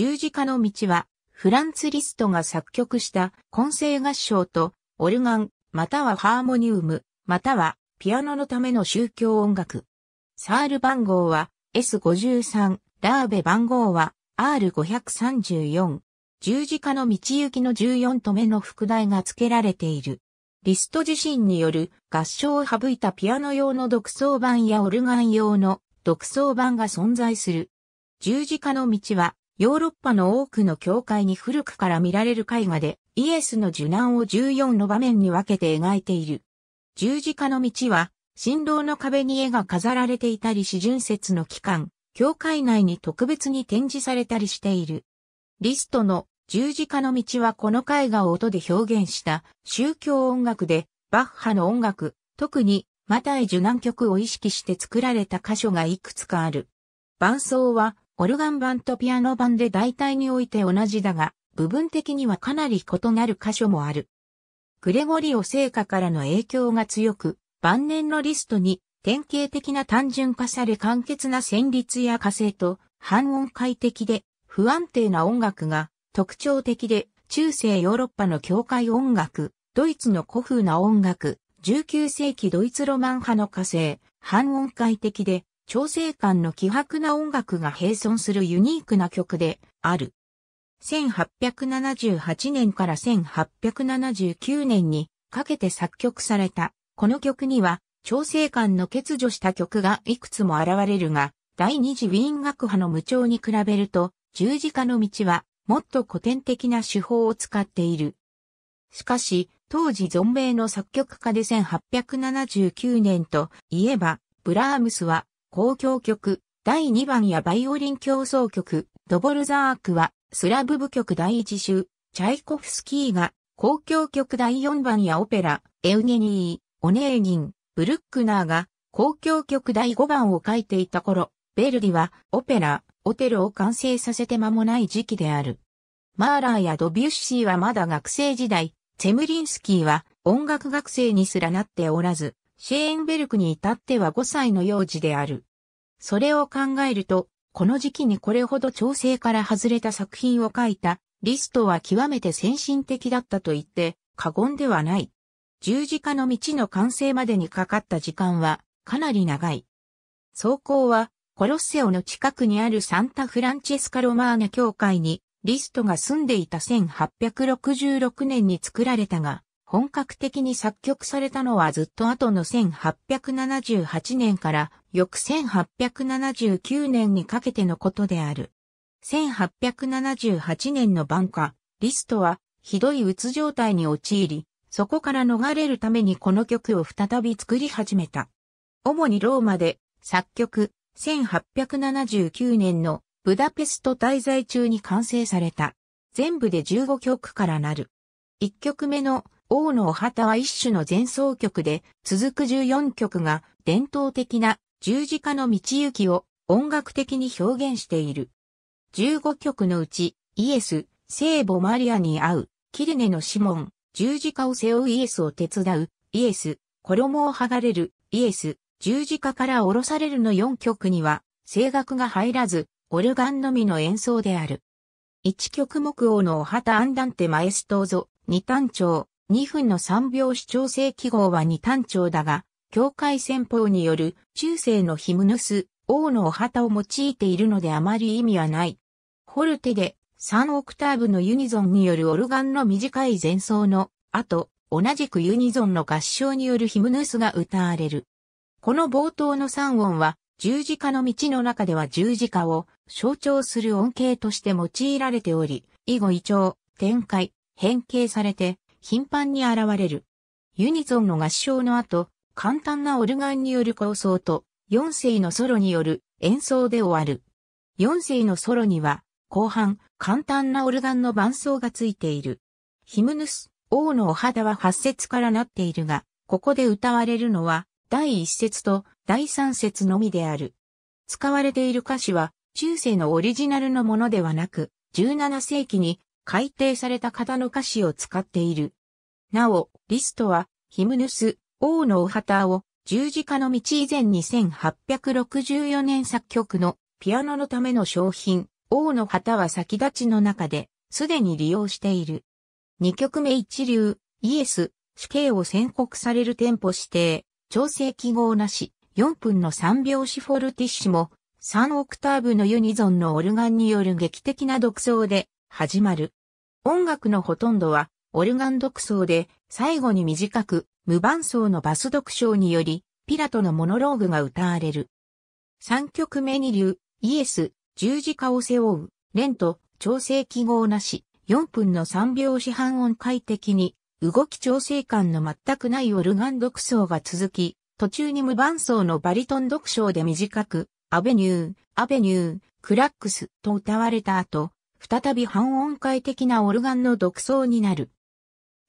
十字架の道は、フランツ・リストが作曲した混声合唱と、オルガン、またはハーモニウム、またはピアノのための宗教音楽。サール番号は S53、ラーベ番号は R534。十字架の道行きの14と目の副題が付けられている。リスト自身による合唱を省いたピアノ用の独奏版やオルガン用の独奏版が存在する。十字架の道はヨーロッパの多くの教会に古くから見られる絵画で、イエスの受難を14の場面に分けて描いている。十字架の道は、新郎の壁に絵が飾られていたり四巡節の期間、教会内に特別に展示されたりしている。リストの十字架の道はこの絵画を音で表現した宗教音楽で、バッハの音楽、特にマタイ受難曲を意識して作られた箇所がいくつかある。伴奏はオルガン版とピアノ版で大体において同じだが、部分的にはかなり異なる箇所もある。グレゴリオ聖歌からの影響が強く、晩年のリストに典型的な単純化され簡潔な旋律や火星と半音階的で不安定な音楽が特徴的で中世ヨーロッパの教会音楽、ドイツの古風な音楽、19世紀ドイツロマン派の火星、半音階的で調整官の希薄な音楽が並存するユニークな曲である。1878年から1879年にかけて作曲された、この曲には、調整官の欠如した曲がいくつも現れるが、第二次ウィーン学派の無調に比べると、十字架の道は、もっと古典的な手法を使っている。しかし、当時存命の作曲家で1879年といえば、ブラームスは交響曲、第2番やバイオリン競争曲、ドボルザークは、スラブ部曲第1集、チャイコフスキーが、交響曲第4番やオペラ、エウゲニー、オネーニン、ブルックナーが、交響曲第5番を書いていた頃、ベルディは、オペラ、オテルを完成させて間もない時期である。マーラーやドビュッシーはまだ学生時代、チェムリンスキーは音楽学生にすらなっておらず、シェーンベルクに至っては5歳の幼児である。それを考えると、この時期にこれほど調整から外れた作品を書いたリストは極めて先進的だったと言って過言ではない。十字架の道の完成までにかかった時間はかなり長い。走行はコロッセオの近くにあるサンタフランチェスカ・ロマーナ教会にリストが住んでいた1866年に作られたが、本格的に作曲されたのはずっと後の1878年から翌1879年にかけてのことである。1878年の晩夏、リストはひどい鬱状態に陥り、そこから逃れるためにこの曲を再び作り始めた。主にローマで作曲1879年のブダペスト滞在中に完成された。全部で15曲からなる。1曲目の王のお旗は一種の前奏曲で、続く14曲が伝統的な十字架の道行きを音楽的に表現している。15曲のうち、イエス、聖母マリアに会う、キルネのシモン、十字架を背負うイエスを手伝う、イエス、衣を剥がれる、イエス、十字架から降ろされるの4曲には、声楽が入らず、オルガンのみの演奏である。1曲目王のお旗アンダンテマエストーゾ、二単調、2分の3拍子調整記号は2単調だが、境界戦法による中世のヒムヌス、王のお旗を用いているのであまり意味はない。ホルテで3オクターブのユニゾンによるオルガンの短い前奏の後、同じくユニゾンの合唱によるヒムヌスが歌われる。この冒頭の3音は十字架の道の中では十字架を象徴する音形として用いられており、以後一調、展開、変形されて頻繁に現れる。ユニゾンの合唱の後、簡単なオルガンによる構想と、四世のソロによる演奏で終わる。四世のソロには、後半、簡単なオルガンの伴奏がついている。ヒムヌス、王のお肌は八節からなっているが、ここで歌われるのは、第一節と第三節のみである。使われている歌詞は、中世のオリジナルのものではなく、17世紀に改定された型の歌詞を使っている。なお、リストは、ヒムヌス、王のお旗を、十字架の道以前に1864年作曲のピアノのための商品、王の旗は先立ちの中で、すでに利用している。二曲目一流、イエス、死刑を宣告されるテンポ指定、調整記号なし、4分の3拍子フォルティッシモ、3オクターブのユニゾンのオルガンによる劇的な独奏で、始まる。音楽のほとんどはオルガン独奏で最後に短く無伴奏のバス独唱によりピラトのモノローグが歌われる。3曲目に流、イエス、十字架を背負う、レント、調整記号なし、4分の3拍子半音快適に、動き調整感の全くないオルガン独奏が続き、途中に無伴奏のバリトン独奏で短く、アベニュー、アベニュー、クラックスと歌われた後、再び半音階的なオルガンの独奏になる。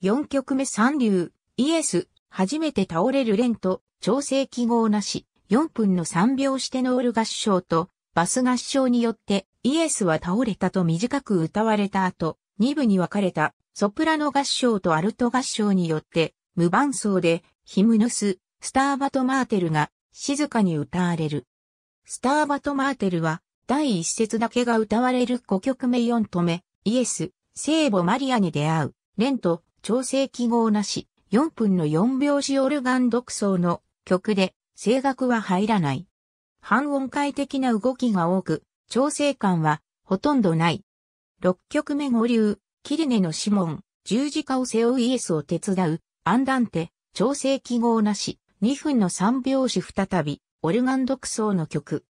4曲目三流、イエス、初めて倒れるレンと、調整記号なし、4分の3拍子テノール合唱と、バス合唱によって、イエスは倒れたと短く歌われた後、2部に分かれた、ソプラノ合唱とアルト合唱によって、無伴奏で、ヒムヌス、スターバトマーテルが、静かに歌われる。スターバトマーテルは、第一節だけが歌われる5曲目4とめ、イエス、聖母マリアに出会う、レント、調整記号なし、4分の4拍子オルガン独奏の曲で、声楽は入らない。半音階的な動きが多く、調整感はほとんどない。6曲目五流、キリネの指紋、十字架を背負うイエスを手伝う、アンダンテ、調整記号なし、2分の3拍子再び、オルガン独奏の曲。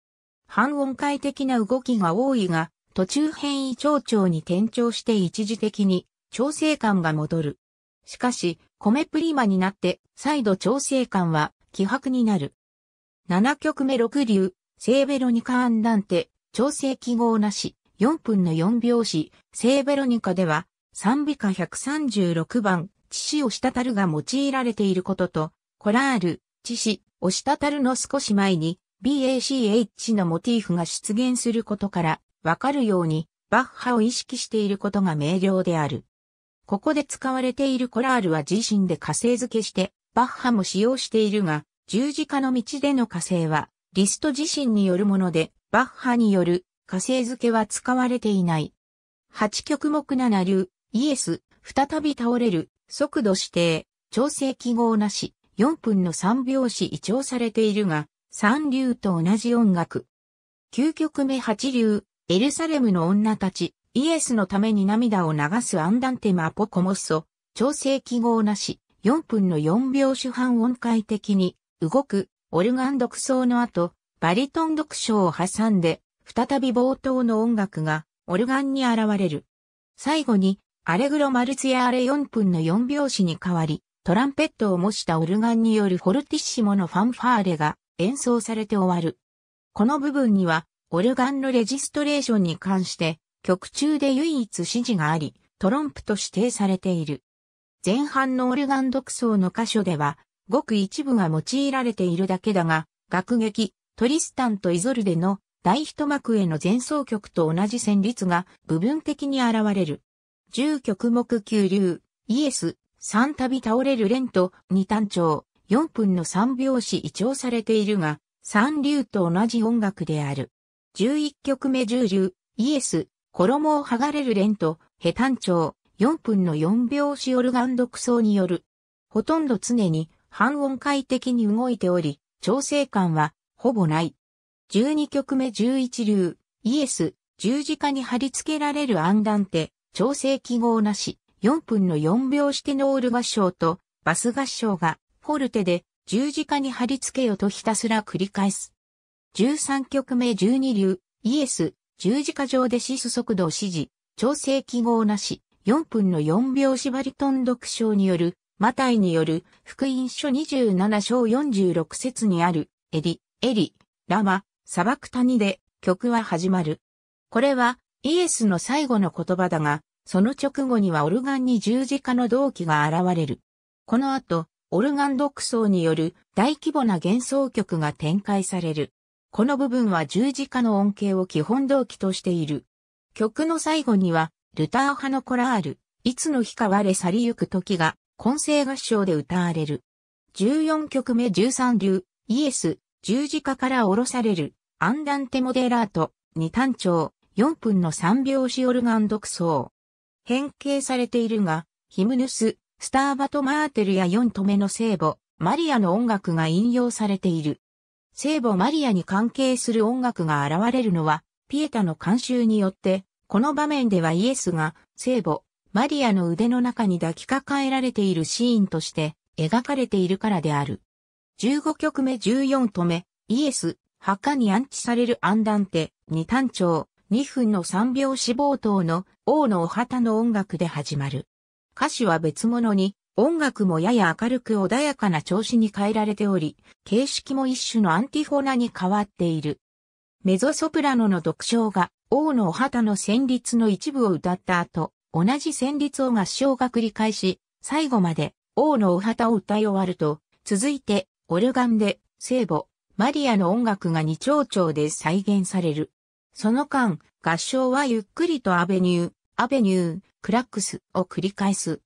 半音階的な動きが多いが、途中変異蝶調に転調して一時的に調整感が戻る。しかし、米プリマになって再度調整感は希薄になる。7曲目6流、セーベロニカアンダンテ、調整記号なし、4分の4拍子、セーベロニカでは、賛美歌136番、知死をしたたるが用いられていることと、コラール、知死をしたたるの少し前に、BACH のモティーフが出現することから、わかるように、バッハを意識していることが明瞭である。ここで使われているコラールは自身で火星付けして、バッハも使用しているが、十字架の道での火星は、リスト自身によるもので、バッハによる火星付けは使われていない。8曲目7流、イエス、再び倒れる、速度指定、調整記号なし、4分の3拍子移調されているが、三流と同じ音楽。九曲目八流、エルサレムの女たち、イエスのために涙を流すアンダンテマポコモッソ、調整記号なし、4分の4秒主半音階的に、動く、オルガン独奏の後、バリトン独唱を挟んで、再び冒頭の音楽が、オルガンに現れる。最後に、アレグロマルツヤアレ4分の4拍子に変わり、トランペットを模したオルガンによるフォルティッシモのファンファーレが演奏されて終わる。この部分には、オルガンのレジストレーションに関して、曲中で唯一指示があり、トロンプと指定されている。前半のオルガン独奏の箇所では、ごく一部が用いられているだけだが、楽劇、トリスタンとイゾルデの大一幕への前奏曲と同じ旋律が部分的に現れる。10曲目急流、イエス、3度倒れるレント、2単調、4分の3拍子移調されているが、三流と同じ音楽である。11曲目10流、イエス、衣を剥がれるレンと、ヘタン調、4分の4拍子オルガン独奏による。ほとんど常に半音階的に動いており、調整感はほぼない。12曲目11流、イエス、十字架に貼り付けられるアンダンテ、調整記号なし、4分の4拍子テノール合唱とバス合唱がフォルテで十字架に貼り付けよとひたすら繰り返す。13曲目12流、イエス、十字架上でシス速度を指示、調整記号なし、4分の4秒縛バリトン読書による、マタイによる、福音書27章46節にある、エリ、エリ、ラマ、砂漠谷で曲は始まる。これは、イエスの最後の言葉だが、その直後にはオルガンに十字架の動機が現れる。この後、オルガン独奏による大規模な幻想曲が展開される。この部分は十字架の恩恵を基本動機としている。曲の最後には、ルター派のコラール、いつの日か我去りゆく時が、混声合唱で歌われる。14曲目13流、イエス、十字架から降ろされる、アンダンテモデラート、二単調、4分の3拍子オルガン独奏。変形されているが、ヒムヌス、スターバト・マーテルや4止めの聖母、マリアの音楽が引用されている。聖母マリアに関係する音楽が現れるのは、ピエタの監修によって、この場面ではイエスが聖母、マリアの腕の中に抱きかかえられているシーンとして描かれているからである。15曲目14止め、イエス、墓に安置されるアンダンテ、二単調、2分の3拍子冒頭の王のお旗の音楽で始まる。歌詞は別物に、音楽もやや明るく穏やかな調子に変えられており、形式も一種のアンティフォナに変わっている。メゾソプラノの独唱が、王のお旗の旋律の一部を歌った後、同じ旋律を合唱が繰り返し、最後まで王のお旗を歌い終わると、続いて、オルガンで、聖母、マリアの音楽が二丁調で再現される。その間、合唱はゆっくりとアベニュー、アベニュー、クラックスを繰り返す。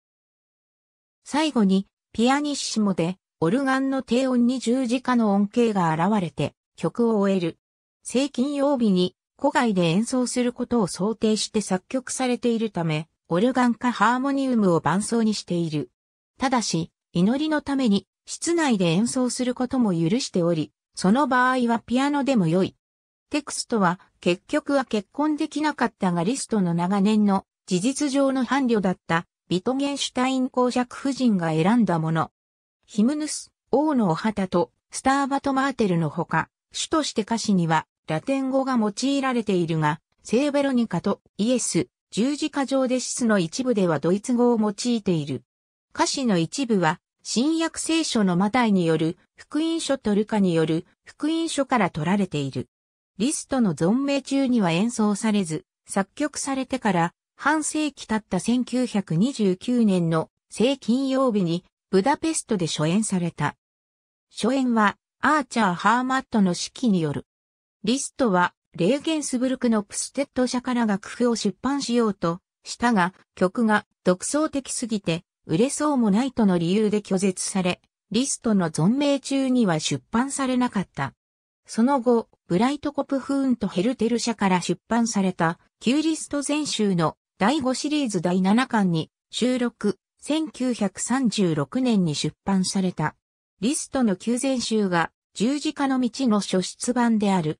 最後に、ピアニッシモで、オルガンの低音に十字架の音形が現れて、曲を終える。正金曜日に、古外で演奏することを想定して作曲されているため、オルガンかハーモニウムを伴奏にしている。ただし、祈りのために、室内で演奏することも許しており、その場合はピアノでも良い。テクストは結局は結婚できなかったがリストの長年の事実上の伴侶だったビトゲンシュタイン公爵夫人が選んだもの。ヒムヌス、王のお旗とスターバトマーテルのほか、主として歌詞にはラテン語が用いられているが、聖ベロニカとイエス、十字架上で質の一部ではドイツ語を用いている。歌詞の一部は、新約聖書のマタイによる福音書とルカによる福音書から取られている。リストの存命中には演奏されず、作曲されてから半世紀経った1929年の正金曜日にブダペストで初演された。初演はアーチャー・ハーマットの指揮による。リストはレーゲンスブルクのプステッド社から楽譜を出版しようとしたが曲が独創的すぎて売れそうもないとの理由で拒絶され、リストの存命中には出版されなかった。その後、ブライトコプフーンとヘルテル社から出版された、キューリスト全集の第5シリーズ第7巻に収録、1936年に出版された。リストの旧全集が十字架の道の初出版である。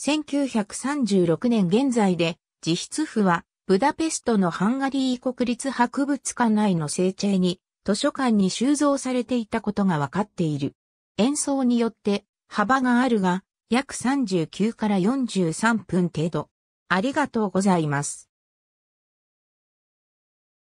1936年現在で、自筆譜は、ブダペストのハンガリー国立博物館内の聖地に、図書館に収蔵されていたことがわかっている。演奏によって、幅があるが、約39から43分程度。ありがとうございます。